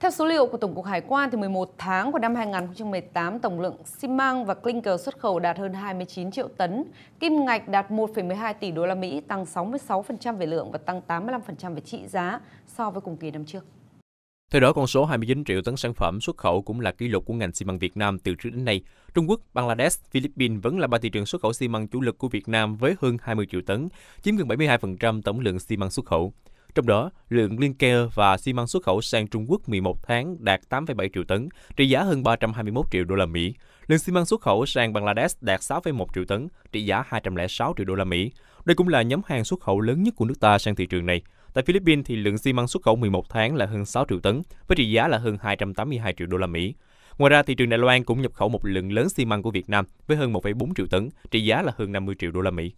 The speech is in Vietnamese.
Theo số liệu của Tổng cục Hải quan, thì 11 tháng của năm 2018, tổng lượng xi măng và clinker xuất khẩu đạt hơn 29 triệu tấn, kim ngạch đạt 1,12 tỷ đô la Mỹ, tăng 66% về lượng và tăng 85% về trị giá so với cùng kỳ năm trước. Theo đó, con số 29 triệu tấn sản phẩm xuất khẩu cũng là kỷ lục của ngành xi măng Việt Nam từ trước đến nay. Trung Quốc, Bangladesh, Philippines vẫn là ba thị trường xuất khẩu xi măng chủ lực của Việt Nam với hơn 20 triệu tấn, chiếm gần 72% tổng lượng xi măng xuất khẩu. Trong đó, lượng liên keo và xi măng xuất khẩu sang Trung Quốc 11 tháng đạt 8,7 triệu tấn, trị giá hơn 321 triệu đô la Mỹ. Lượng xi măng xuất khẩu sang Bangladesh đạt 6,1 triệu tấn, trị giá 206 triệu đô la Mỹ. Đây cũng là nhóm hàng xuất khẩu lớn nhất của nước ta sang thị trường này. Tại Philippines thì lượng xi măng xuất khẩu 11 tháng là hơn 6 triệu tấn với trị giá là hơn 282 triệu đô la Mỹ. Ngoài ra, thị trường Đài Loan cũng nhập khẩu một lượng lớn xi măng của Việt Nam với hơn 1,4 triệu tấn, trị giá là hơn 50 triệu đô la Mỹ.